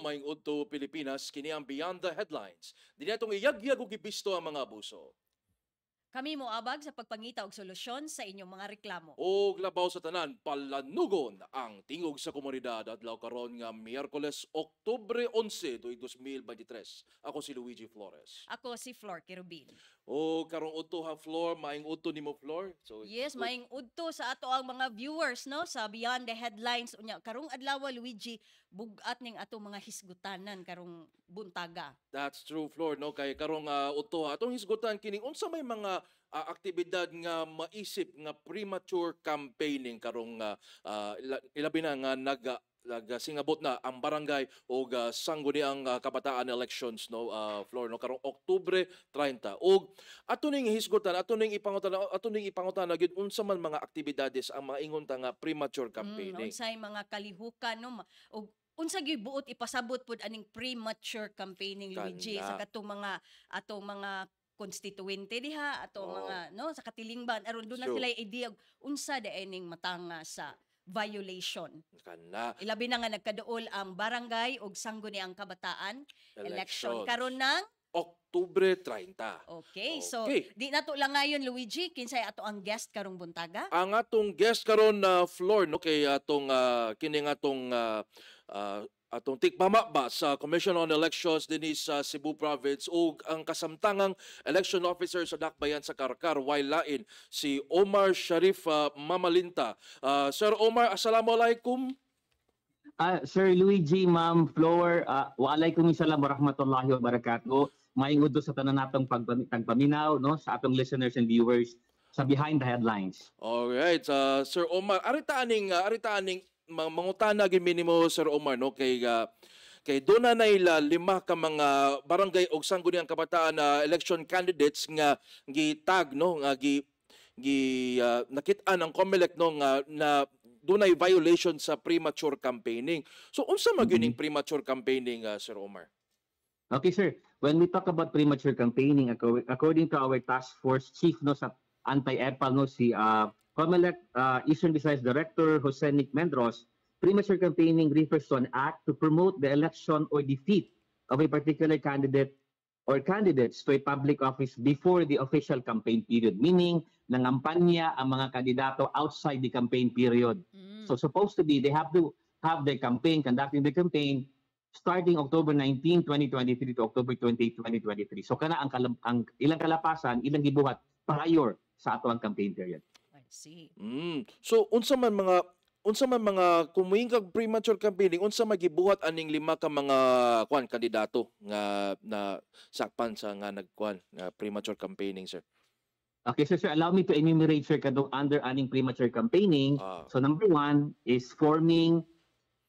maing udto Pilipinas kini ang Beyond the Headlines. Dinatong iyagyag og gibisto ang mga abuso. Kami mo abag sa pagpangita og solusyon sa inyong mga reklamo. Og labaw sa tanan, palanugon ang tingog sa komunidad at karon nga Miyerkules, Oktubre 11, 2023. Ako si Luigi Flores. Ako si Flor Kirubin. O karong udto ha floor, maing uto ni mo floor. So Yes, so, maing uto sa ato ang mga viewers no sa Beyond the Headlines unya karong adlaw Luigi bugat ning ato mga hisgutanan karong buntaga. That's true floor no kay karong uh, ah, udto atong hisgutan kining unsa may mga uh, aktibidad nga maisip nga premature campaigning karong uh, uh, ilabi na nga naga nagasingabot ah, na ang barangay o uh, ah, sangguniang uh, kabataan elections no uh, floor no karong Oktubre 30 ug ato ning hisgutan ato ning ipangutan ato ning ipangutan gid unsa man mga aktibidades ang mga ingon ta nga premature mm, campaigning mm, unsay mga kalihukan no og unsa gyud buot ipasabot pud aning premature campaigning Luigi sa katong mga atong mga konstituente diha ato oh. mga no sa katilingban aron do na sure. sila idea unsa da ining matanga sa violation. Kana. Ilabi na nga nagkaduol ang barangay ug sangguniang kabataan election karon ng Oktubre 30. Okay, okay. so di na to lang ngayon Luigi kinsay ato ang guest karong buntaga? Ang atong guest karon na uh, floor no kay atong uh, kini atong uh, uh, Atong tikmama sa Commission on Elections dinhi sa Cebu Province ug ang kasamtangang election officer sa Dakbayan sa Karkar lain si Omar Sharif uh, Mamalinta. Uh, Sir Omar, Assalamualaikum. Uh, Sir Luigi, Ma'am Flower, uh, wa alaikum salam wa rahmatullahi wa barakatuh. Maayong udto sa tanan natong pagpaminaw no sa atong listeners and viewers sa behind the headlines. All right, uh, Sir Omar, arita aning uh, arita aning mangutana gid minimo Sir Omar no kay uh, kay do na naila lima ka mga barangay og sanggol ang kabataan na uh, election candidates nga gitag no nga gi gi uh, nakit-an ang COMELEC no nga na dunay violation sa premature campaigning. So unsa magyuning mm-hmm. premature campaigning uh, Sir Omar? Okay sir, when we talk about premature campaigning according to our task force chief no sa anti-EPAL, no, si uh, COMELEC uh, Eastern Visayas Director Jose Nick Mendros, premature campaigning refers to an act to promote the election or defeat of a particular candidate or candidates to a public office before the official campaign period. Meaning, nangampanya ang mga kandidato outside the campaign period. Mm. So supposed to be, they have to have their campaign, conducting the campaign, starting October 19, 2023 to October 20 2023. So kana ang, kalam- ang ilang kalapasan, ilang gibuhat prior sa ato campaign period. I see. Mm. So unsa man mga unsa man mga kumuing kag premature campaigning unsa magibuhat aning lima ka mga kwan kandidato nga na sakpan sa nga nagkuan nga premature campaigning sir Okay, so sir, allow me to enumerate sir kadong under aning premature campaigning. Uh, so number one is forming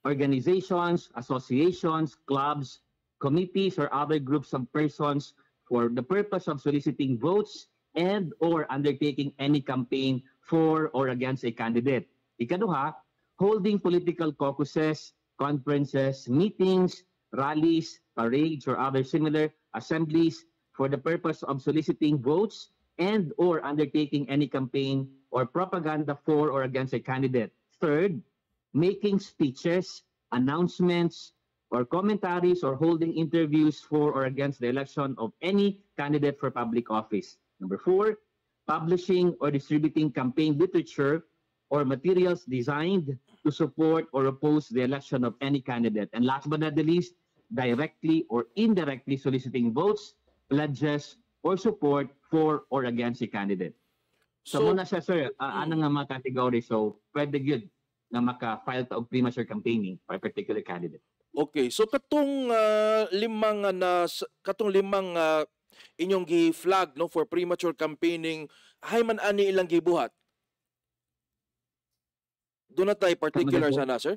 organizations, associations, clubs, committees, or other groups of persons for the purpose of soliciting votes and or undertaking any campaign for or against a candidate. Ikaduha, holding political caucuses, conferences, meetings, rallies, parades, or other similar assemblies for the purpose of soliciting votes and or undertaking any campaign or propaganda for or against a candidate. Third, making speeches, announcements, or commentaries or holding interviews for or against the election of any candidate for public office. Number four, publishing or distributing campaign literature or materials designed to support or oppose the election of any candidate. And last but not the least, directly or indirectly soliciting votes, pledges, or support for or against a candidate. So, so muna siya, sir, uh, ano nga mga category? So, pwede yun na maka-file taong premature campaigning for a particular candidate. Okay, so katong uh, limang uh, na katong limang uh, inyong gi-flag no for premature campaigning hay man ani ilang gibuhat do na tay particular sana sir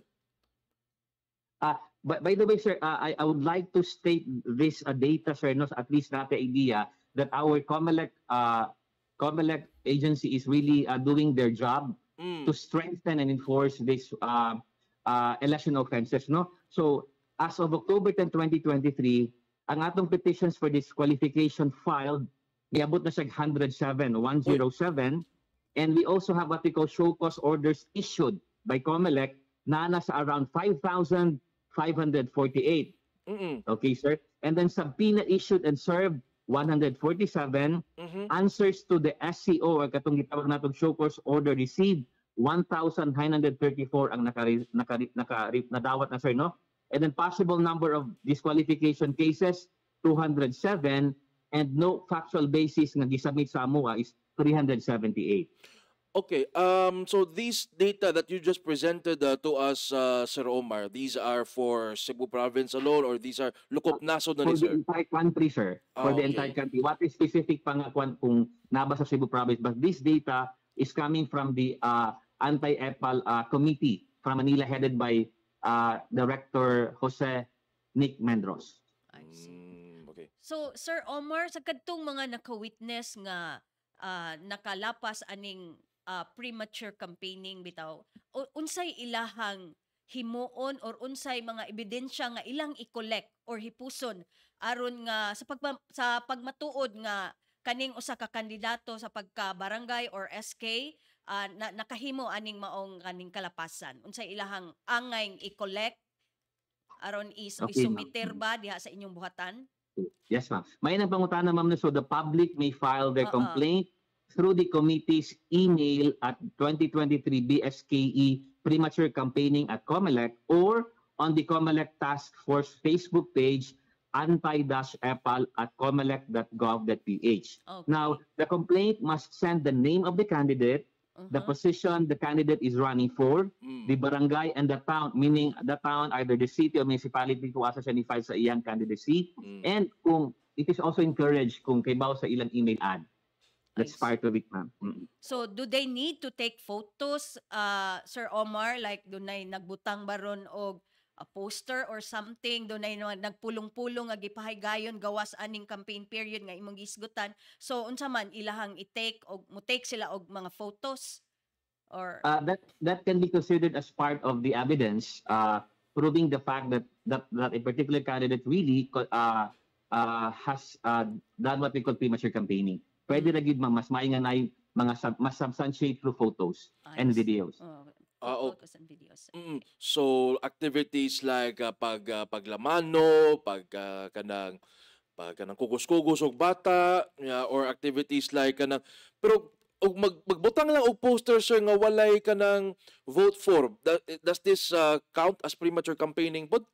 ah by the way sir uh, I, I would like to state this uh, data sir no at least natin idea that our COMELEC uh, COMELEC agency is really uh, doing their job mm. to strengthen and enforce this uh, uh, election offenses. No, so as of October 10, 2023, ang atong petitions for disqualification filed, niabot na siya 107, 107. And we also have what we call show cause orders issued by COMELEC na nasa around 5,548. Mm-mm. Okay, sir? And then subpoena issued and served, 147. Mm-hmm. Answers to the SCO, or katong gitawag natong show cause order received, 1,934 ang naka, naka, naka, naka, nadawat na, sir, no? and then possible number of disqualification cases 207 and no factual basis nga gisubmit sa AMOA is 378. Okay, um, so these data that you just presented uh, to us, uh, Sir Omar, these are for Cebu province alone or these are lukop naso na ni, sir? For the entire country, sir. Ah, for the okay. entire country. What is specific pa nga kung, kung naba sa Cebu province? But this data is coming from the uh, Anti-EPAL uh, Committee from Manila headed by uh, Director Jose Nick Mendros. I see. Mm, okay. So, Sir Omar, sa kadtong mga naka-witness nga uh, nakalapas aning uh, premature campaigning bitaw, unsay ilahang himuon or unsay mga ebidensya nga ilang i-collect or hipuson aron nga sa pag sa pagmatuod nga kaning usa ka kandidato sa pagka barangay or SK uh, na, nakahimo aning maong kaning kalapasan unsay ilahang angay i-collect aron is okay, isumiter ba diha sa inyong buhatan Yes ma'am. May nang pangutana ma'am na so the public may file their uh-uh. complaint through the committee's email at 2023 BSKE premature campaigning at COMELEC or on the COMELEC Task Force Facebook page anti-epal at comelec.gov.ph. Okay. Now, the complaint must send the name of the candidate, the uh-huh. position the candidate is running for, mm. the barangay and the town, meaning the town, either the city or municipality kung asa siya ni sa iyang candidacy. Mm. And kung it is also encouraged kung kaybaw sa ilang email ad. That's part of it, ma'am. Mm. So, do they need to take photos, uh, Sir Omar? Like, dunay nagbutang baron ron o a poster or something do na nagpulong-pulong nga gipahaygayon gawas aning campaign period nga imong gisgutan so unsa man ilahang i-take og mo take sila og mga photos or uh, that that can be considered as part of the evidence uh, proving the fact that that, that a particular candidate really uh, uh, has uh, done what we call premature campaigning pwede ra hmm. gyud mas mainganay mga sub, mas substantiate through photos ah, and videos. Oh, Ah, o- photos and videos. Mm. So activities like ah, pag ah, paglamano, pag ah, kanang pag kanang kugus-kugus og bata yeah, or activities like kanang pero og mag, magbutang lang og poster sir nga walay kanang vote for. Da- eh, does this uh, count as premature campaigning? But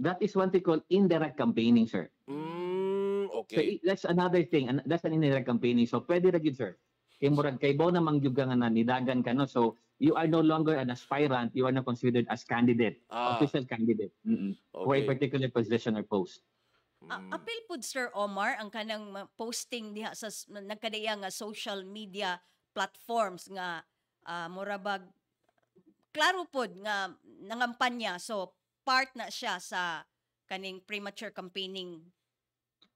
That is what they call indirect campaigning, sir. mm, okay. So, that's another thing. That's an indirect campaigning. So pwede ra gyud, sir kay murag kay bo na mangyuga nga nanidagan ka no so you are no longer an aspirant you are now considered as candidate ah. official candidate mm-hmm. okay. for a particular position or post Mm. Uh, apil pud Sir Omar ang kanang posting diha sa nagkadaya nga social media platforms nga uh, ah, murabag klaro pod nga nangampanya so part na siya sa kaning premature campaigning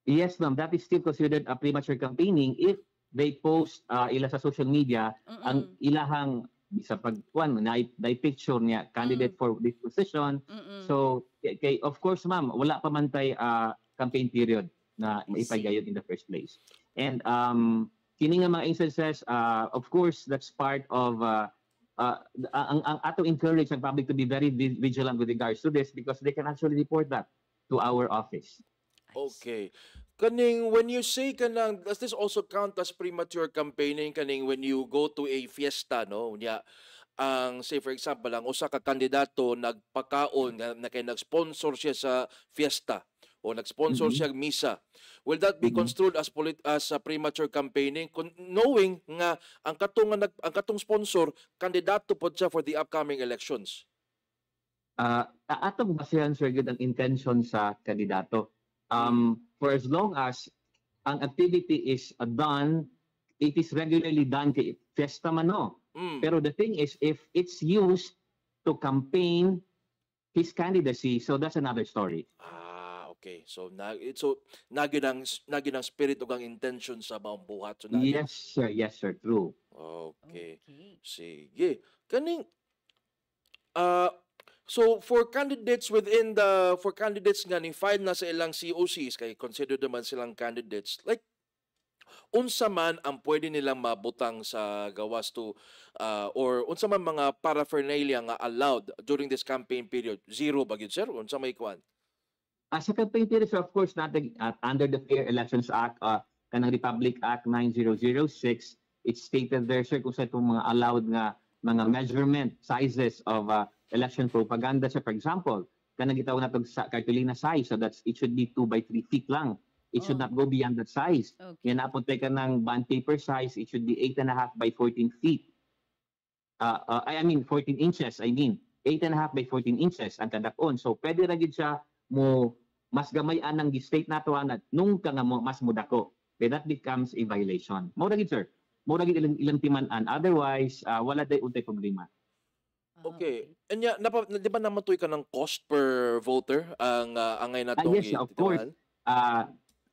Yes, ma'am. That is still considered a premature campaigning if they post uh, ila sa social media Mm-mm. ang ilahang sa pagkuan na na picture niya candidate mm for this position. Mm-mm. So kay of course ma'am wala pa man tay uh, campaign period na ipagayod in the first place. And um kini nga mga instances uh, of course that's part of uh, uh, ang, ang ato encourage ang public to be very vigilant with regards to this because they can actually report that to our office. Okay. Kaning when you say kanang does this also count as premature campaigning kaning when you go to a fiesta no? Nya ang say for example lang usa ka kandidato nagpakaon nga na kay nag-sponsor siya sa fiesta o nag-sponsor mm-hmm. siya misa. Will that be mm-hmm. construed as polit- as a premature campaigning knowing nga ang katong nag ang katong sponsor kandidato pod siya for the upcoming elections? Uh, atong basihan sir good ang intention sa kandidato. Um, for as long as ang activity is uh, done, it is regularly done kay Fiesta Mano. Mm. Pero the thing is, if it's used to campaign his candidacy, so that's another story. Ah, okay. So, na, so naginang, naginang spirit o ang intention sa mga buhat. So, nagin... yes, sir. Yes, sir. True. Okay. okay. Sige. Kaning, uh, So for candidates within the for candidates nga ni file na sa ilang COCs kay consider naman silang candidates like unsa man ang pwede nilang mabutang sa gawas to uh, or unsa man mga paraphernalia nga allowed during this campaign period zero ba gyud sir unsa may kwan As ah, a campaign period sir, of course not uh, under the Fair Elections Act uh, kanang Republic Act 9006 it's stated there sir kung sa itong mga allowed nga mga measurement sizes of uh, election propaganda siya. For example, kanang gitaw na tog sa cartolina size, so that's it should be 2 by 3 feet lang. It oh. should not go beyond that size. Okay. Yan napuntay ka ng bond paper size, it should be 8 and a half by 14 feet. Uh, uh, I mean, 14 inches, I mean. 8 and a half by 14 inches ang kadakon. So, pwede na gid siya mo mas gamay gamayan ang state nato anat nung ka nga mo mas mudako. Then that becomes a violation. Mao ra gid sir. Mao ra gid ilang ilang timan-an otherwise uh, wala day untay problema. Ah, Okay. And yeah, napa, na- di ba namatoy ka ng cost per voter ang uh, ah, angay na Ah, tong yes, of course. Ah,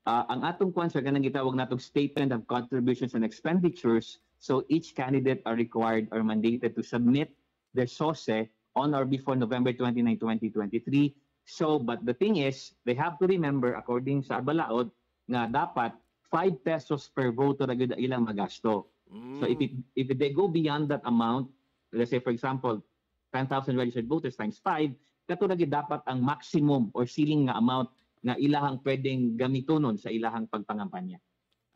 ah, ang atong kwansa, sa ganang gitawag natong statement of contributions and expenditures. So each candidate are required or mandated to submit their source on or before November 29, 2023. So, but the thing is, they have to remember, according sa Abalaod, na dapat 5 pesos per voter na gud ilang magasto. So if mm. it, if they go beyond that amount, let's say for example, 10,000 registered voters times 5, katulad dapat ang maximum or ceiling nga amount na ilahang pwedeng gamitonon sa ilahang pagpangampanya.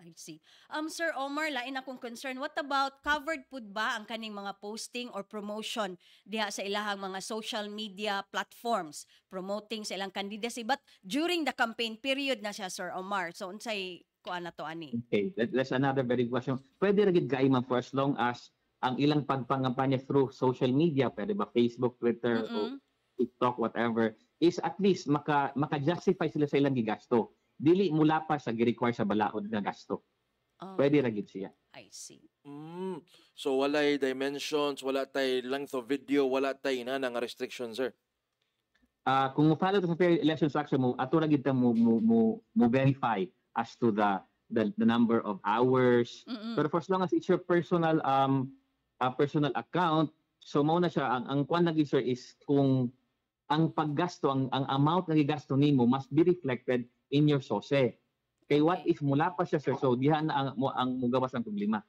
I see. Um, Sir Omar, lain akong concern. What about covered po ba ang kaning mga posting or promotion diha sa ilahang mga social media platforms promoting sa ilang candidacy but during the campaign period na siya, Sir Omar. So, unsay kuan na to ani? Okay, that's another very question. Pwede ra gid kaima for as long as ang ilang pagpangampanya through social media, pwede ba Facebook, Twitter, mm-hmm. o TikTok, whatever, is at least maka, maka-justify sila sa ilang gigasto. Dili mula pa sa gi-require sa balaod na gasto. Oh. Pwede ra gid siya. I see. Mm. So walay dimensions, wala tay length of video, wala tay na nga restriction, sir. Uh, kung mo to sa fair elections action mo, ato ra gid ta mo mo mo, mo verify as to the the, the number of hours. Mm-mm. Pero for as long as it's your personal um uh, personal account. So mao na siya ang ang kwan lagi sir is kung ang paggasto ang ang amount na gigasto nimo must be reflected in your sose. Kay what if mula pa siya sir so diha na ang mo ang mugawas ang problema.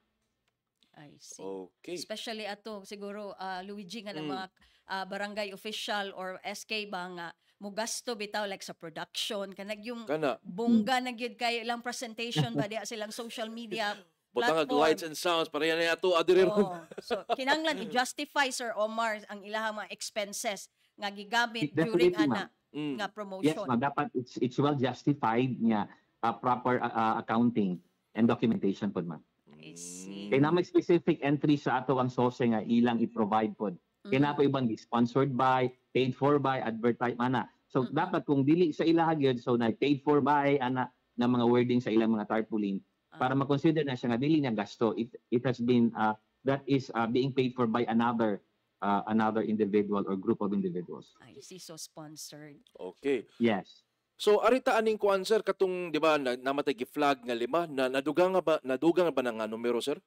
I see. Okay. Especially ato siguro uh, Luigi nga ng mm. mga uh, barangay official or SK ba nga mo gasto bitaw like sa production kanag yung Kana. bongga mm. na kay lang presentation ba diha silang social media Butang lights and sounds, para yan ato, adirir. Oh, so, kinanglan, i-justify, Sir Omar, ang ilahang mga expenses nga gigamit during ana mm. nga promotion. Yes, ma'am. Dapat it's, it's well justified niya uh, proper uh, uh, accounting and documentation po, ma'am. I see. Kaya na may specific entry sa ato ang sose nga ilang i-provide po. Kaya na po mm. ibang sponsored by, paid for by, advertised, ana. So, mm dapat kung dili sa ilahag yun, so na paid for by, ana, ng mga wording sa ilang mga tarpaulin, Ah. para ma-consider na siya nga dili niya gasto. It, it has been, uh, that is uh, being paid for by another uh, another individual or group of individuals. I see. So sponsored. Okay. Yes. So arita aning kuan sir katong di ba namatay gi flag nga lima na naduga nga ba naduga nga ba nga numero sir?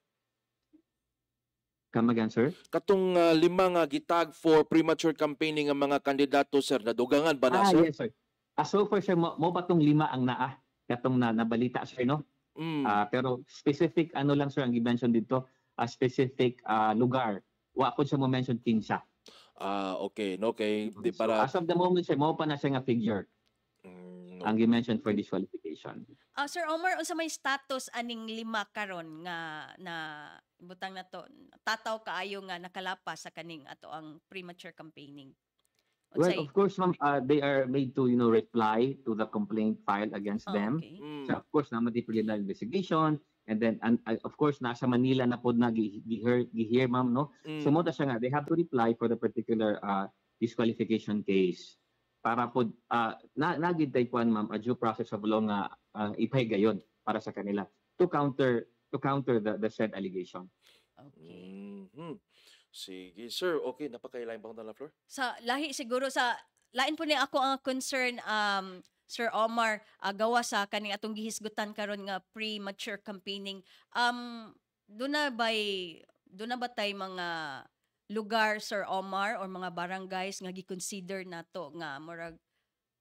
Come again sir? Katong uh, lima nga gitag for premature campaigning ang mga kandidato sir nadugangan ba na ah, sir? Ah yes sir. Ah, so far sir mo, mo ba tong lima ang naa katong na, nabalita sir no? Ah, mm. Uh, pero specific ano lang sir ang i-mention dito, a ah, specific uh, lugar. Wa ko siya mo mention kinsa. Ah, uh, okay. No, okay. Mm, di so, para... as of the moment, siya, mo pa na siya nga figure. Mm, no. Ang i-mention for disqualification. Uh, Sir Omar, unsa may status aning lima karon nga na butang na to, tataw kaayo nga nakalapas sa kaning ato ang premature campaigning? Well, of course, ma'am, uh, they are made to, you know, reply to the complaint filed against oh, them. Okay. Mm. So, of course, naman di preliminary investigation. And then, and, uh, of course, nasa Manila na po na gihear, gihear ma'am, no? Mm. So, muna siya nga, they have to reply for the particular uh, disqualification case. Para po, uh, na, nagintay po, ma'am, a due process of law nga uh, gayon para sa kanila to counter to counter the, the said allegation. Okay. Mm-hmm. Sige, sir. Okay, napakailain ba ko na floor? Sa lahi siguro sa lain po ni ako ang concern um Sir Omar uh, gawa sa kaning atong gihisgutan karon nga premature campaigning. Um do na by do na ba tay mga lugar Sir Omar or mga barangays nga gi-consider nato nga murag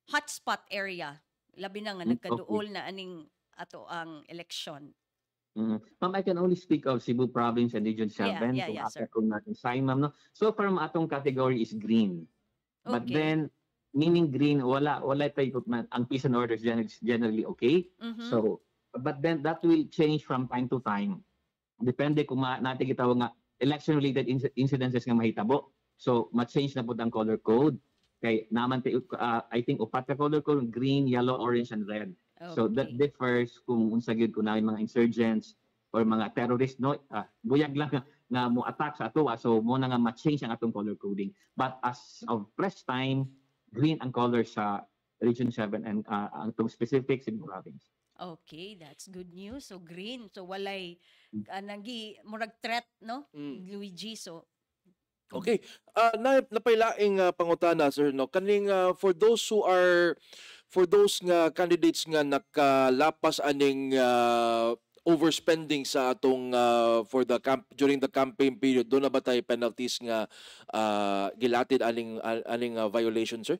hotspot area labi na nga hmm, nagkaduol na aning ato ang election. Mm. Ma'am, I can only speak of Cebu Province and Region 7 yeah, yeah, yeah, kung sign, ma'am. No? So far, ma atong category is green. Okay. But then, meaning green, wala, wala tayo, man. ang peace and order is generally okay. Mm-hmm. So, but then that will change from time to time. Depende kung ma, natin nga, election-related inc- incidences nga mahitabo. So, ma-change na po ang color code. Kay, naman, uh, I think, upat ka color code, green, yellow, orange, and red. So that differs kung unsa gyud kunay mga insurgents or mga terrorists no uh, buyag lang na mo attack sa ato ah. so mo na nga ma-change ang atong color coding. But as of press time, green ang color sa Region 7 and uh, ang itong specific Cebu province. Okay, that's good news. So green, so walay mm. uh, nagi murag threat no mm. Luigi so Okay. Uh, na napailaing uh, pangutana sir no kaning uh, for those who are for those nga candidates nga nakalapas aning uh, overspending sa atong uh, for the camp during the campaign period do na ba tay penalties nga uh, gilatid aning aning uh, violation sir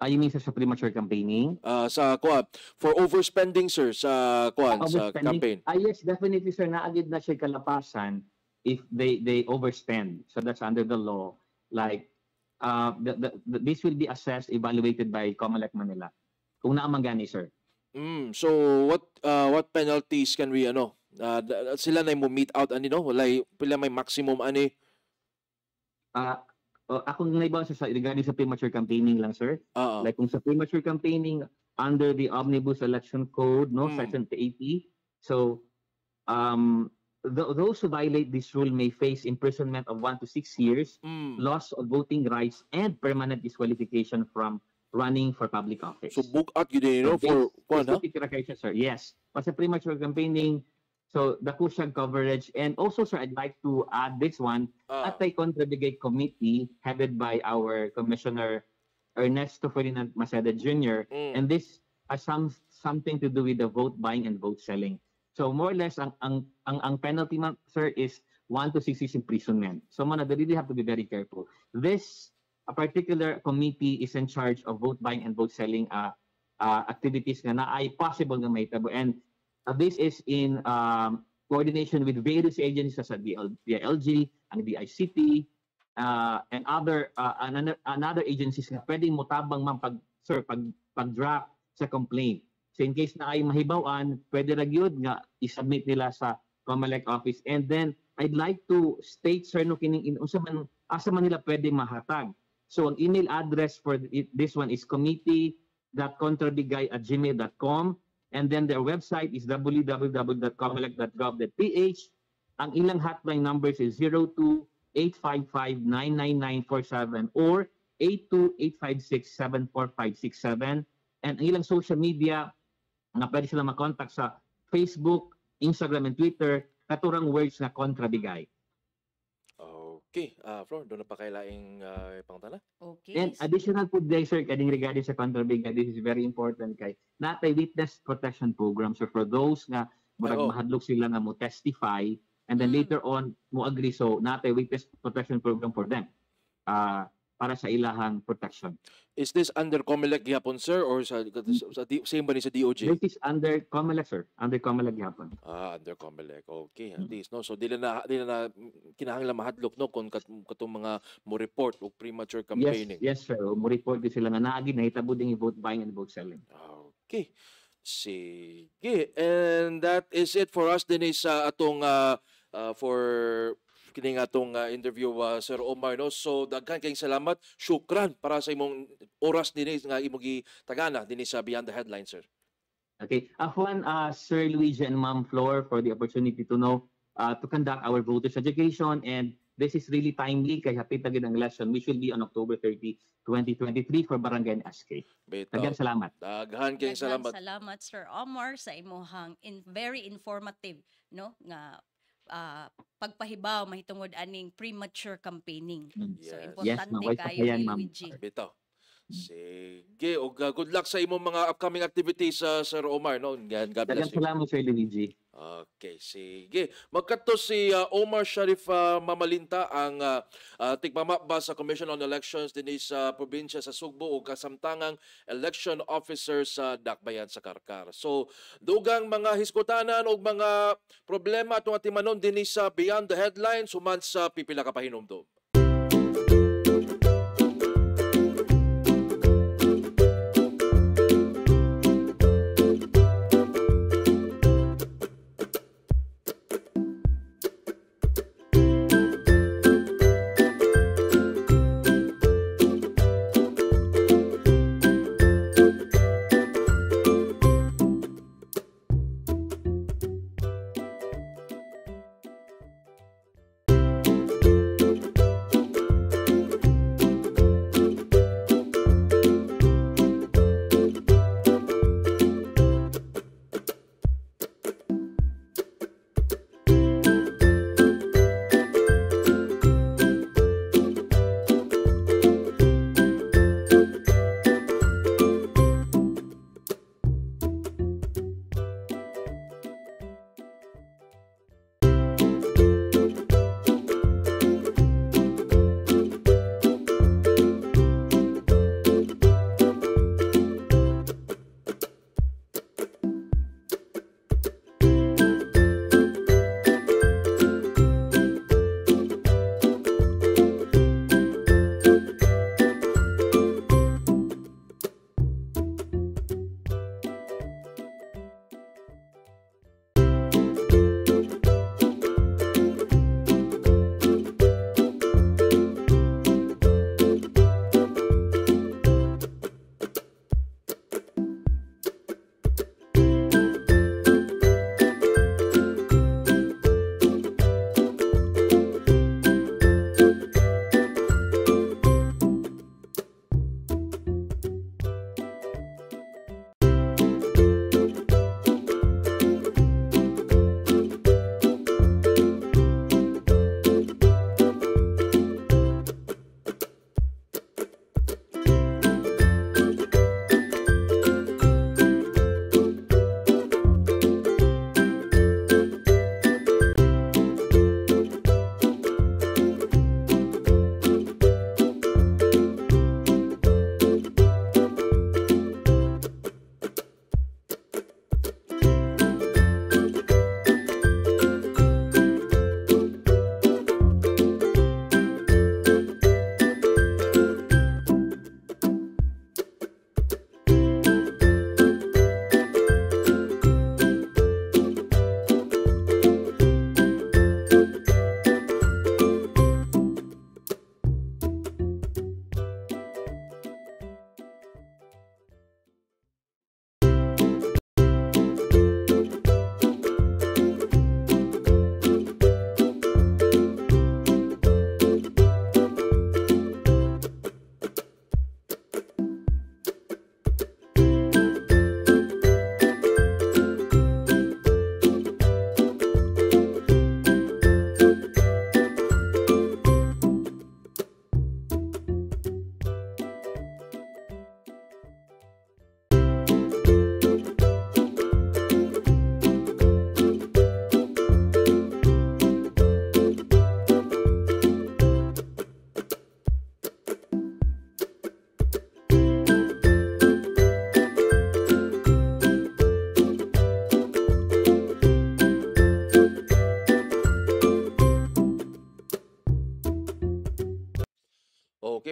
Ah, you mean sa, sa premature campaigning? Uh, sa kuha, for overspending sir sa kuha, sa campaign. Ah, yes, definitely sir, naagid na siya kalapasan if they they overspend. So that's under the law. Like uh, the, the, the, this will be assessed, evaluated by COMELEC Manila. Kung naamangani, sir. Mm, so what uh, what penalties can we ano uh, uh sila na mo meet out ani no wala pila may maximum ani uh, eh. uh, ah, oh, ako na iba sa regarding sa premature campaigning lang sir uh-huh. like kung sa premature campaigning under the omnibus election code no mm. section 80 so um th- those who violate this rule may face imprisonment of one to six years, mm. loss of voting rights, and permanent disqualification from running for public office. So book out eh, you know, for what? Huh? Ah? sir. Yes. Kasi premature campaigning, so the cushion coverage, and also, sir, I'd like to add this one. Uh, ah. at the Contra Committee, headed by our Commissioner Ernesto Ferdinand Maceda Jr., mm. and this has some, something to do with the vote buying and vote selling. So more or less, ang, ang, ang, ang penalty, ma'am, sir, is 1 to 6 years imprisonment. So man, Manada really have to be very careful. This a particular committee is in charge of vote buying and vote selling uh, uh, activities na, naay possible na may tabo. And uh, this is in um, coordination with various agencies such as the DILG, ang DICT, uh, and other uh, another, another agencies na pwedeng mutabang man pag, sir, pag, pag-draft sa complaint. So in case na ay mahibawan, pwede ra gyud nga i-submit nila sa Comelec office. And then I'd like to state sir no kining in unsa man asa man nila pwede mahatag. So ang email address for this one is committee.contrabigay at gmail.com and then their website is www.comelec.gov.ph. Ang ilang hotline numbers is 02-855-99947 or 82856-74567. And ang ilang social media na pwede sila makontakt sa Facebook, Instagram, and Twitter, katurang words na kontrabigay. Okay, uh, Flor, doon na pa kailaing uh, ah, pangtala. Okay. And additional po din, sir, kading regarding sa kontrabigay, this is very important kay natay witness protection program. So for those na murag mahadlok sila nga mo testify and then mm. later on mo agree so natay witness protection program for them. Uh, para sa ilahang protection. Is this under COMELEC gihapon sir or sa, sa, same ba ni sa DOJ? This is under COMELEC sir, under COMELEC gihapon. Ah, under COMELEC. Okay, at mm-hmm. least no. So dili na dili na kinahanglan mahadlok no kon kat, katong mga mo report o premature campaigning. Yes, yes sir. Mo report sila na naagi na hitabo ding vote buying and vote selling. Okay. Sige. And that is it for us din sa atong uh, uh, for kining atong uh, interview uh, Sir Omar no. So daghan kayong salamat. Syukran para sa imong oras dinhi nga imong gitagana dinhi sa Beyond the Headlines sir. Okay. Afwan ah, uh, Sir Luigi and Ma'am Floor for the opportunity to know uh, to conduct our voters education and this is really timely kay hapit na ang lesson which will be on October 30, 2023 for Barangay SK. Daghang salamat. Daghan kay salamat. Salamat Sir Omar sa imong in very informative no nga uh, pagpahibaw mahitungod aning premature campaigning. Mm. Yes. So importante yes, kayo yan, ma'am. Bitaw. Sige, og uh, good luck sa imong mga upcoming activities sa uh, Sir Omar no. God, God bless. Daghang salamat Sir Luigi. Okay, sige. Magkato si uh, Omar Sharif uh, Mamalinta ang uh, uh, tigmamakba sa Commission on Elections dinhi sa uh, probinsya sa Sugbo ug kasamtangang election officers sa Dakbayan sa Karkar. So, dugang mga hiskutanan og mga problema atong atimanon dinhi sa Beyond the Headlines human sa pipila ka pahinomdom.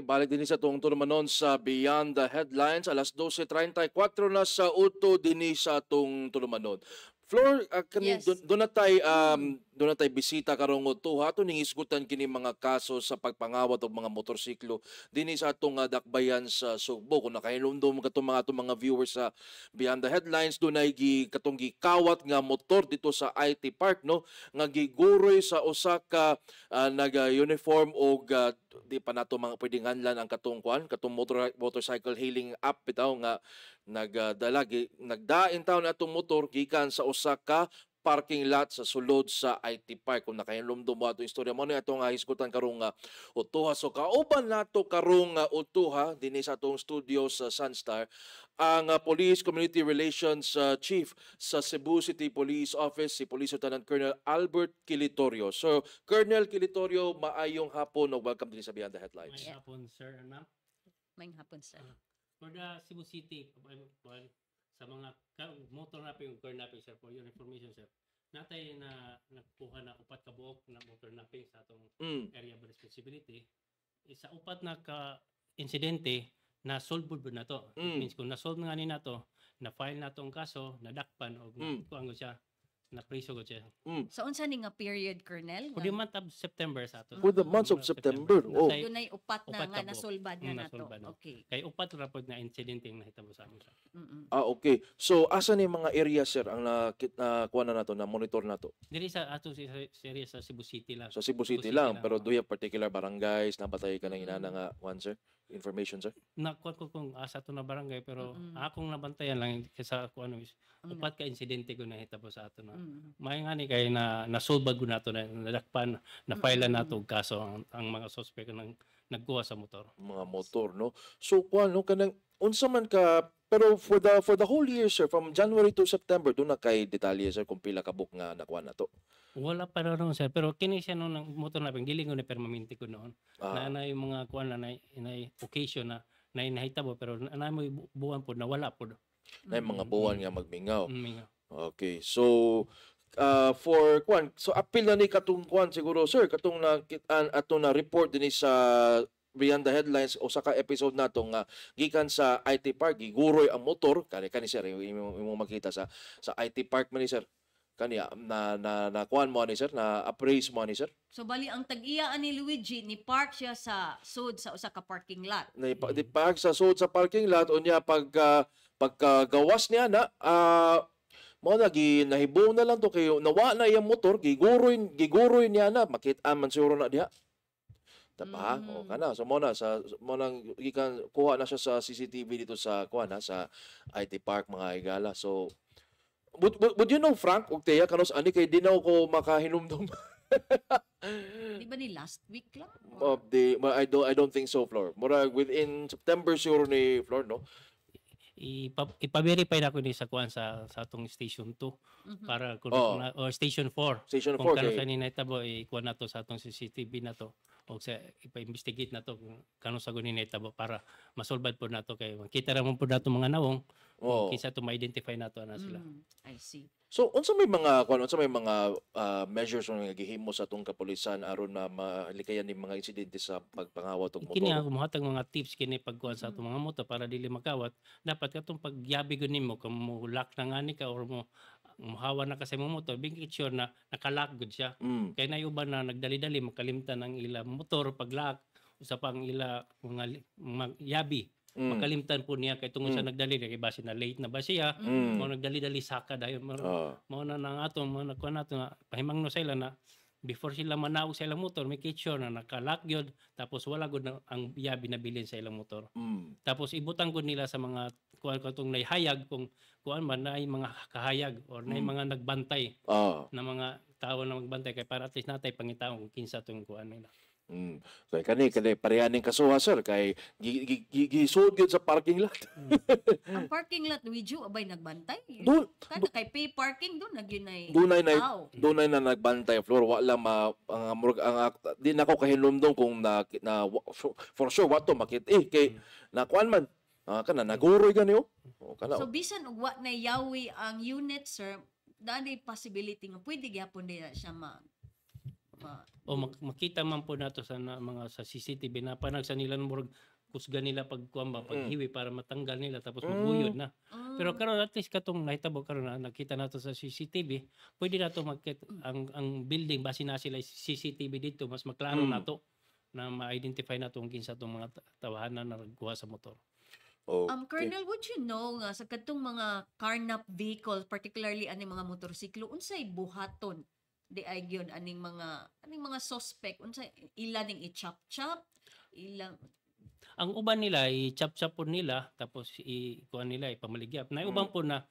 Balik din sa tuong tournament sa Beyond the Headlines. Alas 12.34 na sa Uto din sa tuong tournament. Flor, uh, kani, yes. doon na tayo, um, doon na tayo bisita karong uto. Hato ning isgutan kini mga kaso sa pagpangawat og mga motorsiklo dinhi sa atong uh, dakbayan sa Sugbo. Kung nakahinumdum katong mga atong mga viewers sa Beyond the Headlines, doon ay gi, katong gikawat nga motor dito sa IT Park, no? Nga giguroy sa usa ka uh, nag-uniform og uh, di pa nato mga pwedeng hanlan ang katong kuan katong motor, motorcycle hailing app bitaw nga nagdala uh, nagdain taw na atong motor gikan sa usa ka parking lot sa sulod sa IT Park. Kung nakahinlom do mo istorya mo na ano, nga uh, hisgutan karong uh, utuha. So kauban nato karong uh, utuha din sa atong studio sa Sunstar ang uh, Police Community Relations uh, Chief sa Cebu City Police Office si Police Lieutenant Colonel Albert Kilitorio. So Colonel Kilitorio, maayong hapon o welcome din sa Beyond the Headlines. Maayong hapon sir and ma'am. Maayong hapon sir. Uh, for the Cebu City, sa mga motor napping o car napping sir for your information sir natay na nagkuha na upat ka buok na motor napping sa atong mm. area of responsibility isa eh, upat na ka insidente na solve ba na to mm. means kung na solve nga ni nato na file na tong kaso na dakpan og mm. kuango siya na preso ko siya. Mm. So unsa ni nga period Colonel? Udi month of September sa ato. For the month of September. Oh. Dunay upat na nga nasulbad na mm, nato. Okay. Kay upat ra na nga incident ang nahitabo sa amon. Ah okay. So asa ni mga area sir ang nakit na kuha na nato na monitor nato? Diri sa ato si area sa Cebu City lang. Sa Cebu City, lang, pero do you particular barangays nabatay ka nang inana nga one sir? information, sir? Nakuha ko kung asa ah, to na barangay pero mm-hmm. akong nabantayan lang kaysa ako ano is mm-hmm. upat ka insidente ko nahitabo sa ato na. Mm-hmm. May nga ni kay na nasolba ko nato na nadakpan na file na hmm nato kaso ang, ang mga suspect nang nagkuha sa motor. Mga motor no. So kuno kanang unsa man ka pero for the for the whole year sir from January to September do na kay detalye sir kung pila ka book nga nakuha nato. Wala pa raw noon, sir. Pero kini siya noon ng motor na panggiling ko ni permanente ko noon. Ah. Na na yung mga kuan na na, na occasion na na inahita mo pero na, na buwan po nawala po. Na yung mga buwan nga magmingaw. Mm, mingaw. Okay. So uh, for kuan so appeal na ni katong kuan siguro sir katong na an ato na report din sa beyond the headlines o sa ka episode nato nga gikan sa IT park giguroy ang motor kani kani sir imong makita sa sa IT park man sir kaniya na na na kuan mo ni sir na appraise mo ni sir so bali ang tag-iya ni Luigi ni park siya sa sud sa usa ka parking lot ni, mm -hmm. park sa sud sa parking lot unya pag uh, pagkagawas uh, niya na uh, mo na gi nahibaw na lang to kayo nawa na iyang motor giguroy giguroy niya na makita man siguro na diha Tapa, mm. -hmm. o kana. So mo na sa mo nang gikan kuha na siya sa CCTV dito sa kuha na sa IT Park mga igala. So would, would, would you know Frank Ogtea kanos ani kay di na ko makahinumdum. di ba ni last week lang? Of the I don't I don't think so Flor. Mura within September sure ni Flor no. Ipa, ipa-verify na ko ni sa kuan sa sa atong station 2 mm-hmm. para kun oh. na, or station 4. Station 4 kung kano kay... kanina itabo i kuan nato sa atong CCTV na to o sa ipa-investigate na to kung sa sagunin nito para masolve po nato kay makita ra mo po nato mga nawong oh. kisa to ma-identify nato ana sila. Mm, I see. So unsa may mga kuan unsa may mga uh, measures nga gihimo sa atong kapolisan aron na malikayan ni mga insidente sa pagpangawa tong motor? Kini ako mohatag mga tips kini pagkuan sa atong mga motor para dili makawat dapat katong pagyabi gud nimo kung mo lock na nga ni ka or mo Muhawa na kasi mo motor, being sure na nakalock good siya. Mm. Kaya na uban na nagdali-dali makalimtan ang ila motor paglock usa pang ila mga, mga yabi. Mm. Makalimtan po niya kay tungod mm. sa hmm. nagdali kay eh, base na late na ba siya mm. mo nagdali-dali saka dayon mo oh. na nang ato mo na kuan ato pahimangno sa sila na before sila manaw sa ilang motor make sure na nakalock gyud tapos wala gud ang yabi na bilin sa ilang motor mm. tapos ibutang gud nila sa mga kuan ko tong naihayag kung kuan man na mga kahayag or na mm. mga mm. nagbantay oh. na mga tao na magbantay kay para at least natay pangitaon kung kinsa tong kuan nila. Mm. So kani kani parehaning kasuha sir kay gisud gyud sa parking lot. Mm. Ang parking lot we do abay nagbantay. Do, Kada kay pay parking doon, nagyunay. Doon ay doon ay na nagbantay floor wala ma ang murag ang di nako kahinumdom kung na, na for sure wato makit eh kay mm. kuan man Ah, kana naguroy ganiyo. O oh. oh, kana. So oh. bisan og wa na yawi ang unit sir, dali possibility nga pwede gyapon nila siya ma ma o mak- makita man po nato sa na, mga sa CCTV na panag sa nila murag kusga nila pag kuamba pag mm. hiwi para matanggal nila tapos mm. mabuyod na. Mm. Pero karon at least katong nahitabo karon na nakita nato sa CCTV, pwede nato magkita ang ang building base na sila CCTV dito mas maklaro mm. nato na ma-identify nato kung kinsa tong mga tawahan na nagkuha sa motor. Um, okay. Um, Colonel, would you know nga sa kadtong mga carnap vehicle, particularly ani mga motorsiklo, unsay buhaton di ay yun aning mga aning mga suspect unsay ila ning i-chop-chop, ilang ang uban nila i-chop-chop po nila tapos i kuan nila ipamaligyap. Na uban mm. po na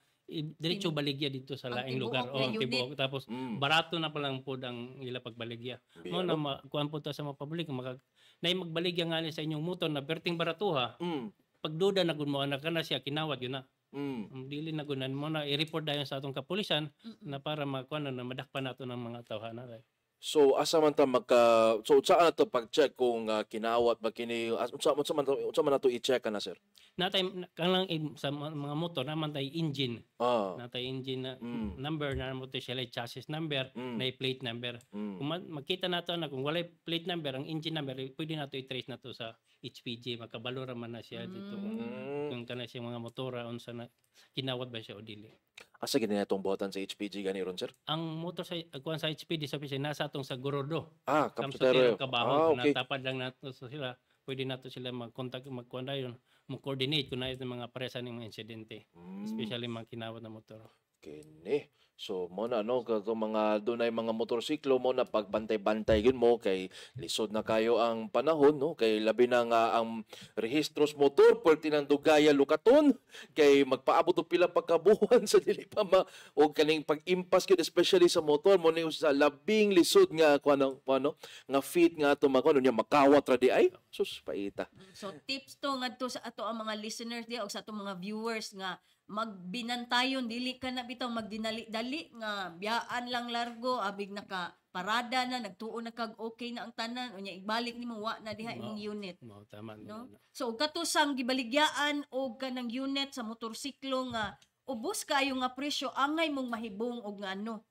diretso baligya dito sa laing lugar o ang tibuok tapos mm. barato na pa lang po ang ila pagbaligya mo na kuan po ta sa mga public maka na magbaligya nga sa inyong motor na perting baratuha mm pagduda na gud mo anak na siya kinawat yun na. Mm. Um, dili na gunan mo na i-report dayon sa atong kapulisan na para makuan na madakpan nato ng mga tawhana na. So asa man ta magka so unsa na pag-check kung uh, ah, kinawat ba kini ah, unsa unsa man unsa man nato i-check na sir? natay lang sa mga motor naman tay engine. Oh. Natay engine na, mm. number na mo tay sila chassis number, mm. na plate number. Mm. Kung makita nato na kung walay plate number ang engine number, eh, pwede nato i-trace nato sa HPG makabalo ra man na siya mm. dito. Hmm. Kung kana siya mga motora unsa na kinawat ba siya o dili. Asa gini atong buhatan sa HPG gani ron sir? Ang motor sa kuan sa HPG sa pisa nasa atong sa Gorodo. Ah, kapsutero. Kabaho ah, okay. natapad lang nato sa sila. Pwede nato sila mag-contact magkuan dayon mo-coordinate kung nais ng mga paresa ng mga insidente, mm. especially hmm. mga kinawat na motor. Kini. So mo na no kato mga dunay mga motorsiklo mo na pagbantay-bantay gyud mo kay lisod na kayo ang panahon no kay labi na nga ang rehistros motor for tinandugaya lukaton kay magpaabot og pila pagkabuhan sa dili pa ma og kaning pag-impas gyud especially sa motor mo ni sa labing lisod nga kuno ano nga fit nga ato mga kuno niya makawat ra di ay sus paita. So tips to ngadto sa ato ang mga listeners di og sa ato mga viewers nga magbinantayon dili ka na bitaw magdinali dali nga biyaan lang largo abig naka parada na nagtuo na kag okay na ang tanan unya ibalik nimo wa na diha imong unit no, tama no? so og kato gibaligyaan og kanang unit sa motorsiklo nga ubos kaayo nga presyo angay mong mahibong og nga ano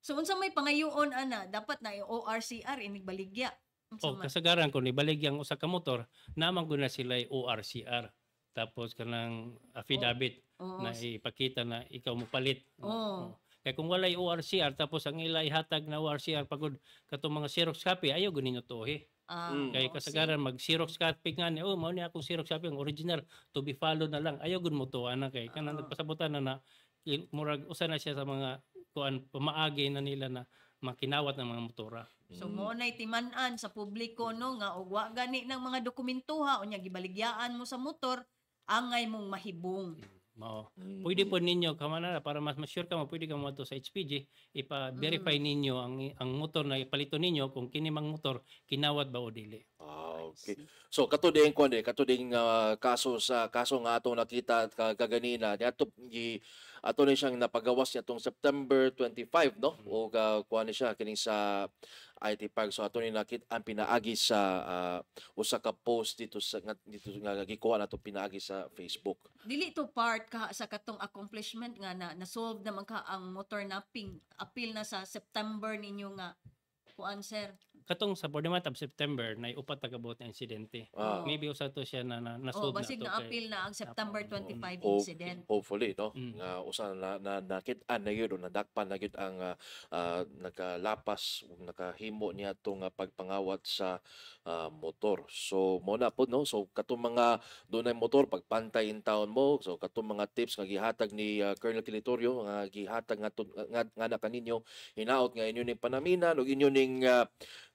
so unsa may pangayoon ana dapat na ORCR inigbaligya unsa oh man. kasagaran ko ni baligya ang usa ka motor naman ko na sila ORCR tapos kanang affidavit oh Oo. na ipakita na ikaw mo palit. Oo. Kaya kung walay ORCR tapos ang ila ihatag na ORCR pagod katong mga Xerox copy ayo gani nyo to eh. Ah, Mm. Kay oo, kasagaran mag Xerox copy nga ni oh mao ni akong Xerox copy ang original to be followed na lang ayo gud mo to ana kay kanang ah, nagpasabutan na na murag usa na siya sa mga kuan pamaagi na nila na makinawat ng mga motora. So mo na timan-an sa publiko no nga og wa gani ng mga dokumentoha unya gibaligyaan mo sa motor angay mong mahibong. Oo. Mm. Pwede po ninyo, kamanara, para mas ma-sure ka mo, pwede ka mo sa HPG, ipa-verify mm. ninyo ang, ang motor na ipalito ninyo kung kinimang motor, kinawat ba o dili. Ah, okay. So, kato din ko, ano eh, kato din uh, ah, kaso sa kaso nga ato nakita kaganina, niya to, ato ni siyang napagawas niya tong September 25 no mm-hmm. o uh, kuha ni siya kining sa IT Park so ato ni nakit ang pinaagi sa uh, usa ka post dito sa nga, dito nga gikuha nato pinaagi sa Facebook dili to part ka sa katong accomplishment nga na, na solve naman ka ang motor napping appeal na sa September ninyo nga kuan sir katong sa border of September na upat pagabot na insidente. Ah. Maybe usa to siya na, na nasolve oh, basig na. na-appeal na ang September 25 mm. Ho- incident. Hopefully no. Mm. Nga usa na, na nakit-an na yun o nadakpan na yun ang uh, uh, nakalapas ug nakahimo niya tong uh, pagpangawat sa uh, motor. So mo na po no. So katong mga dunay motor pagpantay in town mo. So katong mga tips nga gihatag ni uh, Colonel Kilitorio nga gihatag nga, nga, nga, nga na kaninyo hinaot nga inyo ning panaminan ug inyo ning uh,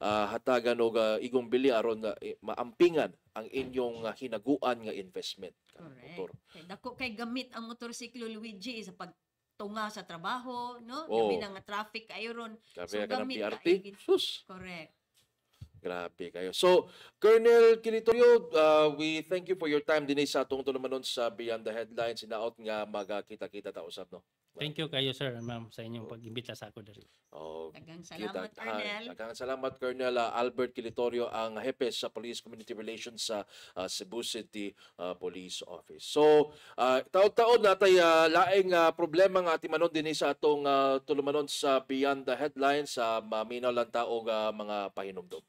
uh, hatagan og uh, ah, igong bili aron uh, maampingan ang inyong uh, hinaguan nga investment Correct. Okay, dako kay gamit ang motorsiklo Luigi sa pagtunga sa trabaho, no? Oh. Gabi na nga traffic ayon. ron. Gabi so, ka ng PRT. Eh, Sus. Correct. Grabe kayo. So, Colonel Kilitorio, uh, we thank you for your time din sa atong tulumanon sa Beyond the Headlines. Inaot nga magkita-kita ta usab no. Thank you kayo sir, ma'am, sa inyong oh. pag-imbita sa ako diri. Oh, Dagang salamat, kita, ah, Colonel. Dagang salamat, Colonel uh, Albert Kilitorio, ang hepe sa Police Community Relations sa uh, Cebu City uh, Police Office. So, uh, taon-taon natay uh, laing uh, problema nga ati manon din sa atong uh, tulumanon sa Beyond the Headlines sa uh, maminaw lang taong uh, mga pahinumdom.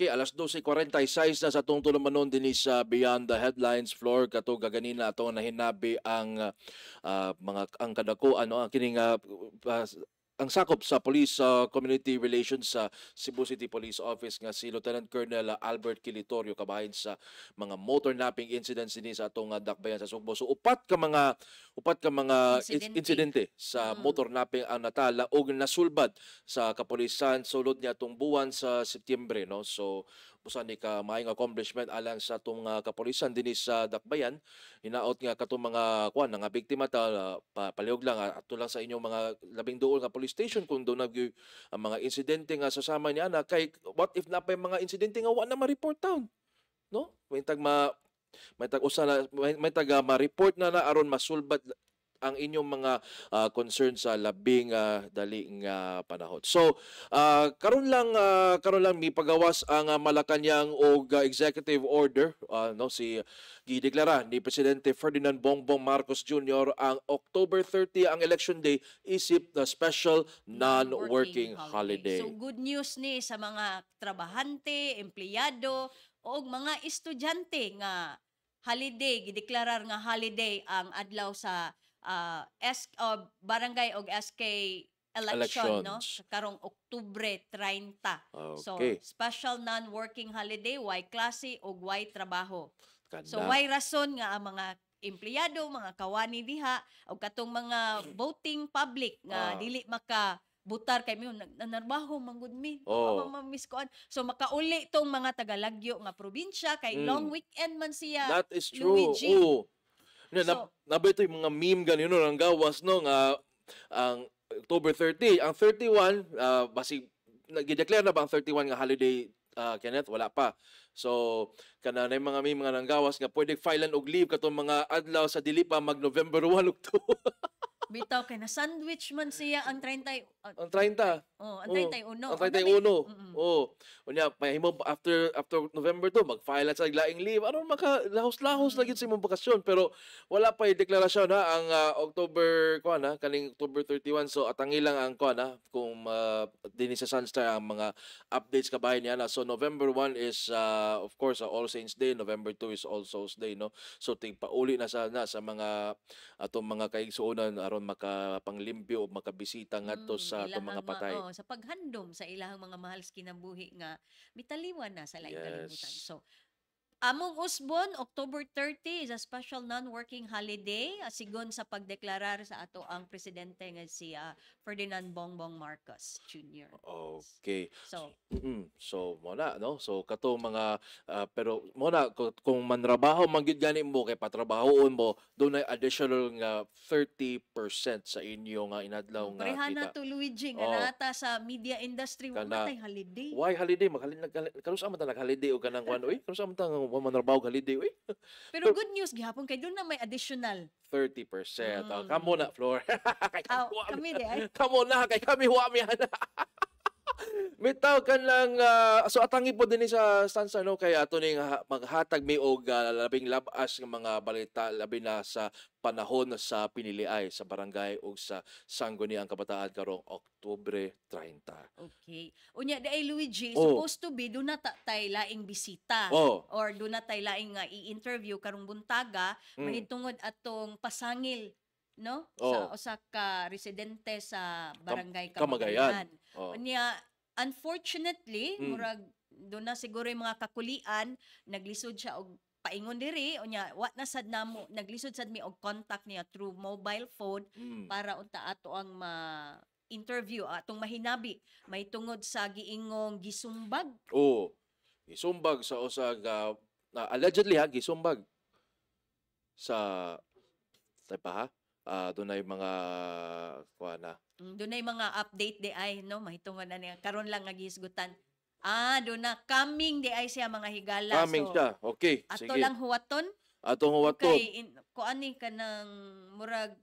Kay alas 12.46 na sa itong tulumanon din sa Beyond the Headlines floor. Kato gaganina ato na hinabi ang uh, mga ang kadako ano ang kining uh, uh, ang sakop sa Police uh, Community Relations sa Cebu City Police Office nga si Lieutenant Colonel Albert Kilitorio kabahin sa mga motor napping incidents din sa atong ah, dakbayan sa Sugbo. So upat ka mga upat ka mga insidente, insidente sa mm. motor napping ang natala og nasulbad sa kapolisan sulod niya atong buwan sa Setyembre no. So busa ni ka maayong accomplishment alang sa atong uh, ah, kapulisan dinhi sa Dakbayan hinaot nga katong mga kuan nga biktima ta uh, pa, lang uh, ato lang sa inyong mga labing duol nga police station kung do nagyoy ang mga insidente nga sasama ni ana kay what if na napay mga insidente nga wala na ma-report down no may tag ma may tag usa na may, may taga ma-report na na aron masulbad ang inyong mga uh, concern sa labing uh, daling uh, panahon. So, uh, karon lang uh, karon lang mipagawas ang uh, Malacanang og uh, executive order uh, no si gideklara ni presidente Ferdinand Bongbong Marcos Jr. ang October 30 ang election day isip na special non-working holiday. So good news ni sa mga trabahante, empleyado o mga estudyante nga holiday gideklarar nga holiday ang adlaw sa uh, S, uh, barangay og SK election, Elections. no? Karong Oktubre 30. Okay. So, special non-working holiday, why klase og why trabaho. Ganda. So, why rason nga ang mga empleyado, mga kawani diha, o katong mga voting public nga ah. dili maka butar kay mo nanarbaho mangud mi oh. so makauli tong mga tagalagyo nga probinsya kay mm. long weekend man siya that is true Luigi. oh You so, na, nabay ito yung mga meme ganyan no, ng gawas no, nga ang October 30, ang 31, uh, ah, basi, nag-declare na ba ang 31 nga holiday uh, Kenneth, wala pa. So, kana na mga meme mga nanggawas nga pwede filean og leave katong mga adlaw sa dili pa mag November 1 og Bitaw kay na sandwich man siya ang 30 ah, ang 30. Oh, ang 31. Oh, ang 31. Mm-hmm. Oh. Unya himo after after November to magfile file sa laing leave. Aron maka lahos-lahos lagi sa imong bakasyon pero wala pa deklarasyon ha ang uh, October ko na kaning October 31 so atang ilang ang ko na kung uh, ah, dinhi sa Sunstar ang mga updates kabahin niya na. So November 1 is uh, of course uh, All Saints Day, November 2 is All Souls Day no. So tig pauli na sa na sa mga atong mga kaigsuonan aron aron makapanglimpyo o makabisita nga to hmm, sa itong mga patay. Ma, oh, sa paghandom sa ilahang mga mahal sa kinabuhi nga mitaliwan na sa laing yes. kalimutan. So Among Usbon, October 30 is a special non-working holiday asigon sa pagdeklarar sa ato ang presidente nga si uh, Ferdinand Bongbong Marcos Jr. Okay. So, mm, so mo na no. So kato mga uh, pero mo na kung, manrabaho man gid gani mo kay patrabahoon mo do na additional nga 30% sa inyo nga inadlaw nga kita. na to Luigi nga oh. nata sa media industry wa na holiday. Why holiday? Maghalin nagkalusa man ta nag holiday og kanang one way? Kalusa man ta wa man trabaho holiday. Uy. Pero good news gihapon kay doon na may additional 30%. Ah, mm. Oh, kamo na, Flor. kay oh, kami di ay. Kamo na, kay kami wa mi Bitaw kan lang uh, so atangi po din eh sa stansa no kay ato ning maghatag may oga labing labas ng mga balita labi na sa panahon sa piniliay sa barangay ug sa sangguni ang kabataan karong Oktubre 30. Okay. Unya di day Luigi oh. supposed to be do na ta tay laing bisita oh. or do na tay laing uh, i-interview karong buntaga mm. mahitungod atong pasangil no? Oh. Sa usa ka residente sa barangay Kamagayan. Kamagayan. Oh. Niya unfortunately mm. murag do na siguro yung mga kakulian naglisod siya og paingon diri unya wa na sad namo naglisod sad mi og contact niya through mobile phone mm. para unta ato ang ma interview atong mahinabi may tungod sa giingong gisumbag oh gisumbag sa usag uh, allegedly ha gisumbag sa tay pa ha uh, doon ay mga kuha na. Mm, doon ay mga update di ay no mahitungan na niya karon lang nga gisgutan. Ah, doon na coming di ay siya mga higala. Coming so, siya. Okay, ato sige. lang huwaton. Atong huwaton. Okay, in, kuani ka ng murag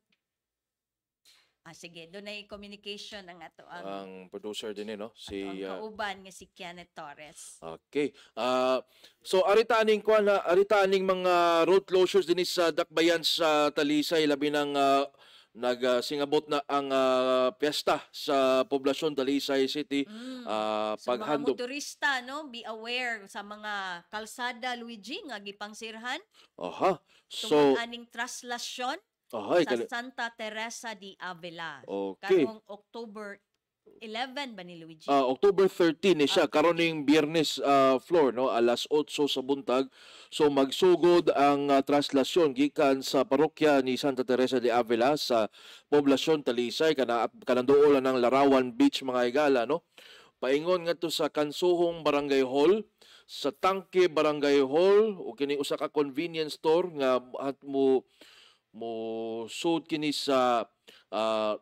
Ah, sige, doon ay communication ang ato ang, ang producer din eh, no? Si ang uh, kauban nga si Kiana Torres. Okay. Uh, So aritaning ko na aritaning mga road closures din sa Dakbayan sa Talisay labi ng uh, ah, nagsingabot uh, na ang uh, piyesta sa poblasyon Dalisay City mm. uh, ah, paghandog. Sa mga motorista no, be aware sa mga kalsada Luigi nga gipangsirhan. Aha. So aning traslasyon Okay, sa Santa Teresa de Avila. Okay. Karong October 11 ba ni Luigi? Uh, October 13 ni eh siya. Okay. Ah. Karon ning biyernes uh, floor, no? Alas 8 sa buntag. So magsugod ang uh, translasyon gikan sa parokya ni Santa Teresa de Avila sa poblasyon Talisay kana kananduol ng Larawan Beach mga igala, no? Paingon ngadto sa Kansuhong Barangay Hall sa Tangke Barangay Hall o kini usa ka convenience store nga at mo mo sud kini sa uh,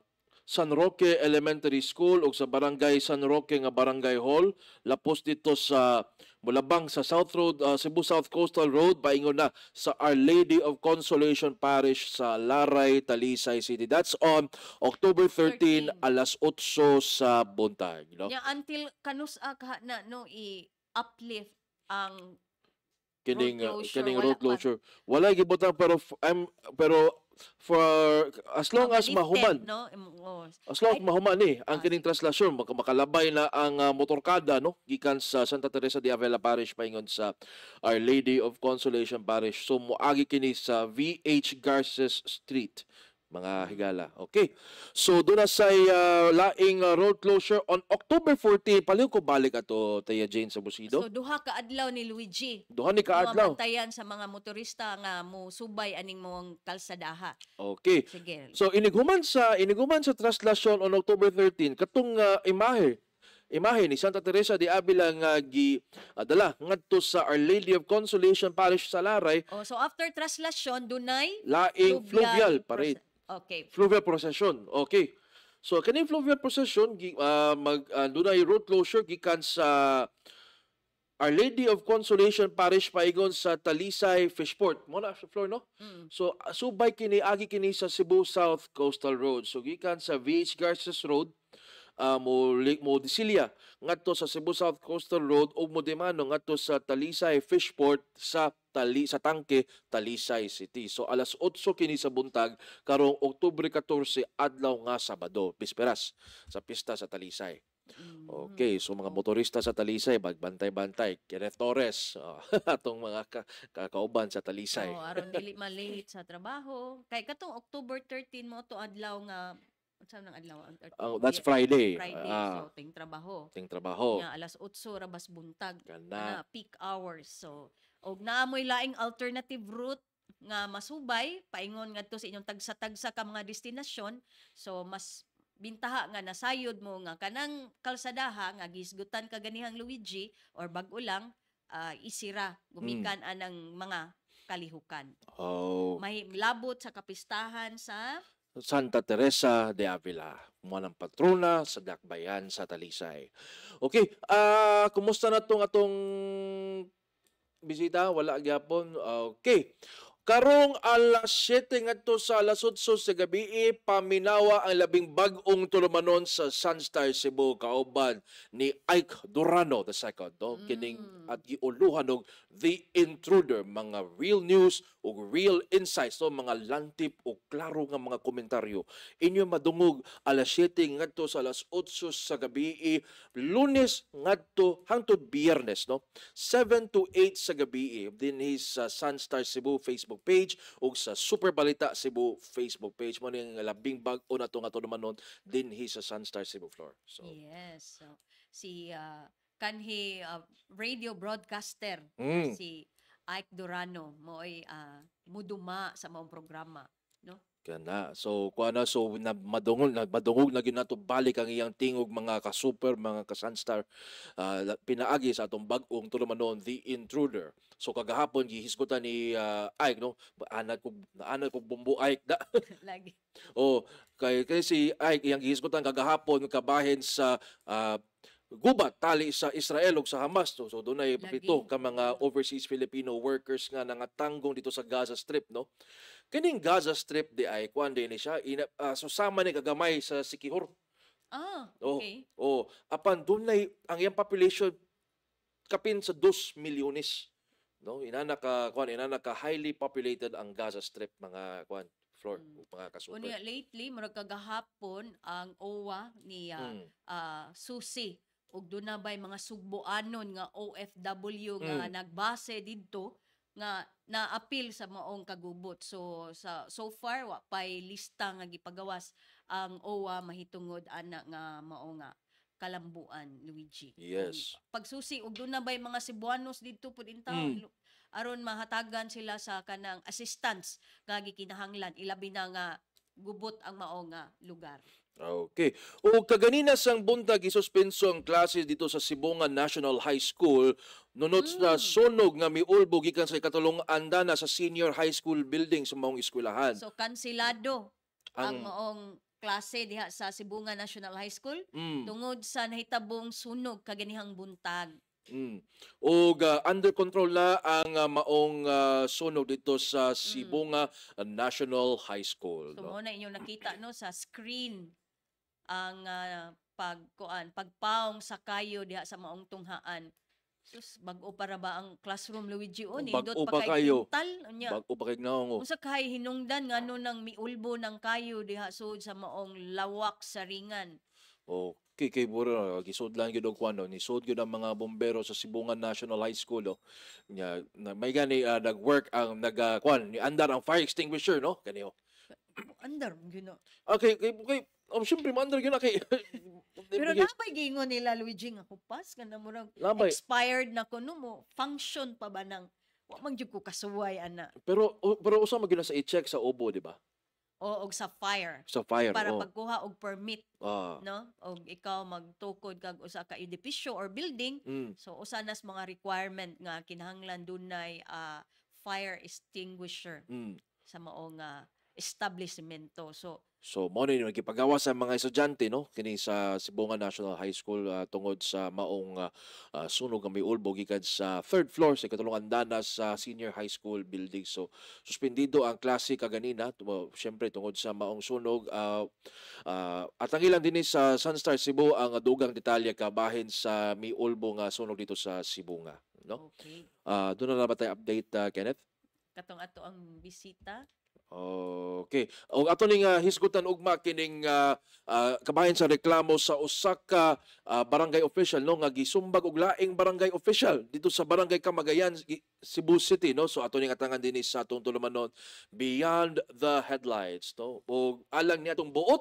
San Roque Elementary School ug sa Barangay San Roque nga Barangay Hall lapos dito sa Mulabang sa South Road uh, Cebu South Coastal Road paingon na sa Our Lady of Consolation Parish sa Laray Talisay City. That's on October 13, 13. alas 8 sa buntag, no? Yeah, until kanusa ah, ka na no i uplift ang kining road ah, closure, kining road closure. Wala gibutang pero I'm pero for as long as mahuman no? Oh. as long as mahuman eh ang ah, kining translasyon makalabay na ang uh, motorkada no gikan sa Santa Teresa de Avila Parish paingon sa Our Lady of Consolation Parish so moagi kini sa VH Garces Street mga higala. Okay. So doon na sa uh, laing uh, road closure on October 14, paliw ko balik ato Taya Jane sa Busido. So duha ka adlaw ni Luigi. Duha ni ka adlaw. Duha sa mga motorista nga mo subay aning mong kalsadaha. Okay. Sige. So iniguman sa iniguman sa translation on October 13 katong uh, imahe imahe ni Santa Teresa de Avila nga gi adala ngadto sa Our Lady of Consolation Parish sa Laray. Oh, so after translation dunay laing fluvial, fluvial parade. Okay. Fluvial procession. Okay. So kani fluvial procession uh, mag uh, dunay road closure gikan sa Our Lady of Consolation Parish paigon sa Talisay Fishport. Mo na sa floor no? Mm. So subay kini agi kini sa Cebu South Coastal Road. So gikan sa VH Garces Road uh, ah, muli mo disilya ngadto sa Cebu South Coastal Road ug modemano ngadto sa Talisay Fishport sa tali sa tangke Talisay City. So alas 8 kini sa buntag karong Oktubre 14 adlaw nga Sabado, bisperas sa pista sa Talisay. Okay, so mga mm. motorista sa Talisay, magbantay-bantay. Kenneth Torres, oh, atong mga ka- kakauban sa Talisay. Oh, aron dili malate sa trabaho. Kay katong October 13 mo to adlaw nga Unsa nang adlaw? Oh, that's Friday. Friday, ah, so ting trabaho. Ting trabaho. Nga alas 8 rabas buntag. Ganda. Na peak hours. So, og naamoy laing alternative route nga masubay paingon ngadto sa inyong tagsa-tagsa ka mga destinasyon. So, mas bintaha nga nasayod mo nga kanang kalsadaha nga gisgutan ka ganihang Luigi or bag-o lang uh, isira gumikan mm. anang mga kalihukan. Oh. May labot sa kapistahan sa Santa Teresa de Avila, ng patrona sa Dakbayan sa Talisay. Okay, uh, kumusta na tong atong bisita? Wala gyapon. Okay. Karong alas 7 ngadto sa alas 8 sa gabi, paminawa ang labing bagong tulumanon sa Sunstar Cebu kauban ni Ike Durano the second. No? Mm. Kining at giuluhan og The Intruder mga real news o real insights no mga lantip o klaro nga mga komentaryo inyo madungog alas 7 ngadto sa alas 8 sa gabi lunes ngadto hangtod biyernes no 7 to 8 sa gabi dinhi sa Sunstar Cebu Facebook page o sa Super Balita Cebu Facebook page mo ning labing bag-o na to nga to naman nun dinhi sa Sunstar Cebu floor so yes so si uh, kanhi uh, radio broadcaster mm. si Ike Durano mo ay uh, muduma sa maong programa no kana so kuana so na madungol na madungog na gyud nato balik ang iyang tingog mga ka super mga ka sunstar uh, ah, pinaagi sa atong bag-ong tulumanon the intruder so kagahapon gihisgutan ni uh, Ike no anak ko anak ko bumbu Ike da lagi oh kay kay si Ike iyang gihisgutan kagahapon kabahin sa uh, gubat tali sa Israel ug sa Hamas to. so dunay pito ka mga overseas Filipino workers nga nangatanggong dito sa Gaza Strip no kining Gaza Strip di ay kwan din siya ina, uh, ah, susama ni kagamay sa Sikihor ah oh, okay oh, apan dunay ang iyang population kapin sa 2 milyones no inana ka kwan inana ka highly populated ang Gaza Strip mga kwan floor mm. mga kasuper. Unya lately murag kagahapon ang OWA ni uh, mm. uh, ah, Susi ug do na bay mga sugboanon nga OFW nga mm. nagbase didto nga na-appeal sa maong kagubot. So sa so far wa pay lista nga gipagawas ang OWA mahitungod ana nga mao nga kalambuan Luigi. Yes. Pagsusi og do na bay mga Cebuanos didto pud intaw mm. aron mahatagan sila sa kanang assistance nga gikinahanglan ilabi na nga gubot ang mao nga lugar. Okay. O kaganina sang buntag isuspenso ang classes dito sa Sibungan National High School nunot mm. sa sunog nga miulbo gikan sa ikatulong andana sa senior high school building sa maong eskwelahan. So kansilado ang, ang maong klase diha sa Sibungan National High School mm. tungod sa nahitabong sunog kaganihang buntag. Mm. O uh, under control na ang uh, maong uh, sunog dito sa hmm. Sibunga mm. National High School. So, no? muna inyong nakita no, sa screen ang uh, ah, pagkuan, pagpaong sa kayo diha sa maong tunghaan. Sus, bago para ba ang classroom Luigi o ni Dot pa kay Tintal unya. Bago pa kay naong. Oh. Unsa kay hinungdan ngano nang miulbo ng kayo diha so, sa maong lawak sa ringan. Oh, kay kay buro gisod lang gyud og kwano oh. ni sod gyud ang mga bombero sa Sibungan National High School oh. Nya, na, may gani uh, nag-work ang nagkwan ah, uh, ni andar ang fire extinguisher no kaniyo. Oh. Andar gyud know. Okay, kay kay Oh, syempre, maandar yun na kay... Pero labay gingo nila, Luigi, nga ko pas, nga na murag labay. expired na ko, no mo, function pa ba ng, wa man ko kasuway, ana. Pero, pero usa magina sa i-check sa obo, di ba? O, og sa fire. Sa fire, Para oh. pagkuha og permit, ah. no? Og ikaw magtukod kag usa ka edipisyo or building, mm. so usa nas mga requirement nga kinahanglan dunay uh, fire extinguisher mm. sa maong uh, establishmento. So, So, mo ni magipagawa sa mga estudyante no kini sa Sibungan National High School uh, tungod sa maong uh, sunog nga may ulbo gikan sa third floor sa ikatulong andana sa senior high school building. So, suspendido ang klase kaganina tumo oh, syempre tungod sa maong sunog uh, uh, at ang ilan dinhi sa Sunstar Cebu ang dugang detalye kabahin sa may ulbo nga sunog dito sa Sibunga no. Okay. Uh, doon na ba tayo update uh, Kenneth? Katong ato ang bisita Okay. O ato ning uh, hisgutan ugma kining uh, uh, kabahin sa reklamo sa usa ka uh, barangay official no nga gisumbag og laing barangay official dito sa barangay Kamagayan Cebu City no. So ato ning atangan dinhi sa atong tuluman Beyond the Headlights no. Og alang ni atong buot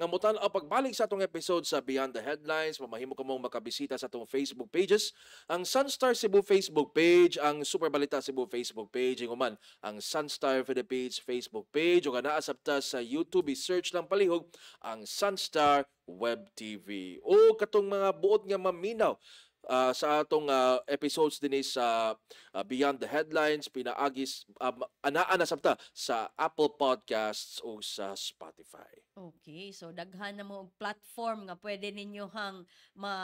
nga mutan ang pagbalik sa atong episode sa Beyond the Headlines mamahimo ka mong makabisita sa atong Facebook pages ang Sunstar Cebu Facebook page ang Super Balita Cebu Facebook page ingon man ang Sunstar Philippines Facebook Facebook page o kanaa sabta sa YouTube i-search lang palihog ang Sunstar Web TV. O katong mga buot nga maminaw uh, sa atong uh, episodes din sa uh, ah, Beyond the Headlines pinaagis um, sapta sa Apple Podcasts o sa Spotify. Okay, so daghan na mo platform nga pwede ninyo hang ma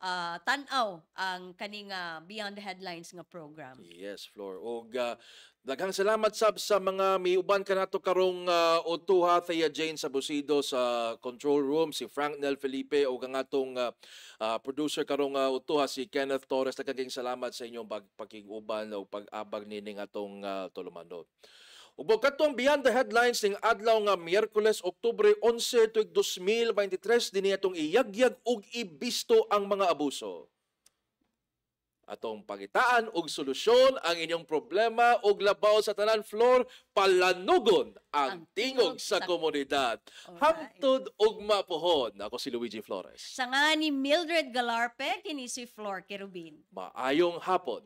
uh, tanaw ang kaninga Beyond the Headlines nga program. Yes, Flor. O uh, Daghang salamat sab sa mga miuban kanato karong uh, otuha Thea Jane Sabusido sa control room si Frank Nel Felipe o ang atong uh, ah, uh, ah, producer karong uh, otuha si Kenneth Torres daghang salamat sa inyong pagpakinguban o pag-abag nining atong uh, tulumanod. Ubog katong Beyond the Headlines ning adlaw nga Miyerkules, Oktubre 11, 2023 dinhi atong iyagyag ug ibisto ang mga abuso atong pagitaan og solusyon ang inyong problema og labaw sa tanan floor palanugon ang, ang tingog sa komunidad right. hangtod og mapuhon ako si Luigi Flores sa nga ni Mildred Galarpe kini si Flor Kerubin maayong hapon